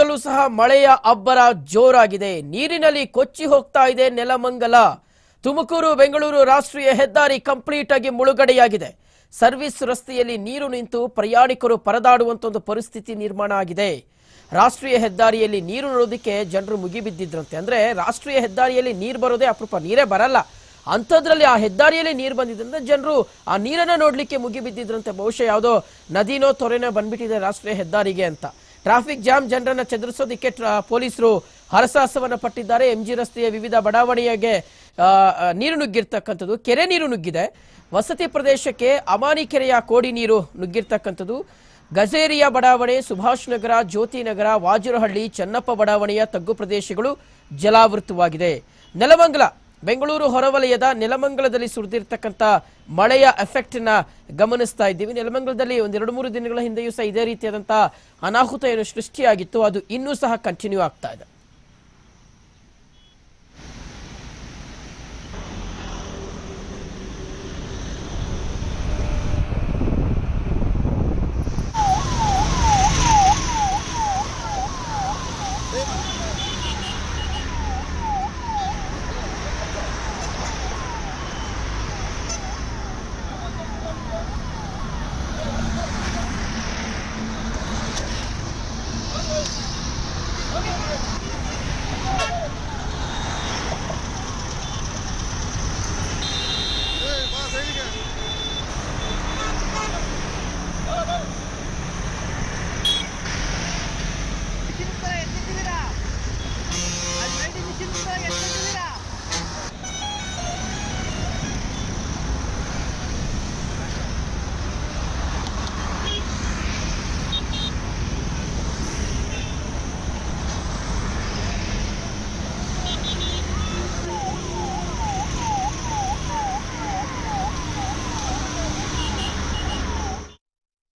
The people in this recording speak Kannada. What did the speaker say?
ಸುತ್ತಲೂ ಸಹ ಮಳೆಯ ಅಬ್ಬರ ಜೋರಾಗಿದೆ ನೀರಿನಲ್ಲಿ ಕೊಚ್ಚಿ ಹೋಗ್ತಾ ಇದೆ ನೆಲಮಂಗಲ ತುಮಕೂರು ಬೆಂಗಳೂರು ರಾಷ್ಟ್ರೀಯ ಹೆದ್ದಾರಿ ಕಂಪ್ಲೀಟ್ ಆಗಿ ಮುಳುಗಡೆಯಾಗಿದೆ ಸರ್ವಿಸ್ ರಸ್ತೆಯಲ್ಲಿ ನೀರು ನಿಂತು ಪ್ರಯಾಣಿಕರು ಪರದಾಡುವಂತ ಒಂದು ಪರಿಸ್ಥಿತಿ ನಿರ್ಮಾಣ ಆಗಿದೆ ರಾಷ್ಟ್ರೀಯ ಹೆದ್ದಾರಿಯಲ್ಲಿ ನೀರು ನೋಡೋದಕ್ಕೆ ಜನರು ಮುಗಿಬಿದ್ದಿದ್ರಂತೆ ಅಂದ್ರೆ ರಾಷ್ಟ್ರೀಯ ಹೆದ್ದಾರಿಯಲ್ಲಿ ನೀರು ಬರೋದೇ ಅಪರೂಪ ನೀರೇ ಬರಲ್ಲ ಅಂಥದ್ರಲ್ಲಿ ಆ ಹೆದ್ದಾರಿಯಲ್ಲಿ ನೀರು ಬಂದಿದ್ರಿಂದ ಜನರು ಆ ನೀರನ್ನ ನೋಡ್ಲಿಕ್ಕೆ ಮುಗಿಬಿದ್ದಿದ್ರಂತೆ ಬಹುಶಃ ಯಾವುದೋ ನದಿನೋ ತೊರೆನೋ ಬಂದ್ಬಿಟ್ಟಿದೆ ರಾಷ್ಟ್ರೀಯ ಹೆದ್ದಾರಿಗೆ ಅಂತ ಟ್ರಾಫಿಕ್ ಜಾಮ್ ಜನರನ್ನ ಚದುರಿಸೋದಕ್ಕೆ ಪೊಲೀಸರು ಹರಸಾಹಸವನ್ನ ಪಟ್ಟಿದ್ದಾರೆ ಎಂಜಿ ರಸ್ತೆಯ ವಿವಿಧ ಬಡಾವಣೆಗೆ ನೀರು ನುಗ್ಗಿರ್ತಕ್ಕಂಥದ್ದು ಕೆರೆ ನೀರು ನುಗ್ಗಿದೆ ವಸತಿ ಪ್ರದೇಶಕ್ಕೆ ಅಮಾನಿ ಕೆರೆಯ ಕೋಡಿ ನೀರು ನುಗ್ಗಿರ್ತಕ್ಕಂಥದ್ದು ಗಜೇರಿಯ ಬಡಾವಣೆ ಸುಭಾಷ್ ನಗರ ಜ್ಯೋತಿ ನಗರ ವಾಜುರಹಳ್ಳಿ ಚನ್ನಪ್ಪ ಬಡಾವಣೆಯ ತಗ್ಗು ಪ್ರದೇಶಗಳು ಜಲಾವೃತವಾಗಿದೆ ನೆಲಮಂಗಲ ಬೆಂಗಳೂರು ಹೊರವಲಯದ ನೆಲಮಂಗಲದಲ್ಲಿ ಸುರಿದಿರ್ತಕ್ಕಂಥ ಮಳೆಯ ಎಫೆಕ್ಟ್ನ ಗಮನಿಸ್ತಾ ಇದ್ದೀವಿ ನೆಲಮಂಗಲದಲ್ಲಿ ಒಂದೆರಡು ಮೂರು ದಿನಗಳ ಹಿಂದೆಯೂ ಸಹ ಇದೇ ರೀತಿಯಾದಂತಹ ಅನಾಹುತ ಏನು ಸೃಷ್ಟಿಯಾಗಿತ್ತು ಅದು ಇನ್ನೂ ಸಹ ಕಂಟಿನ್ಯೂ ಆಗ್ತಾ ಇದೆ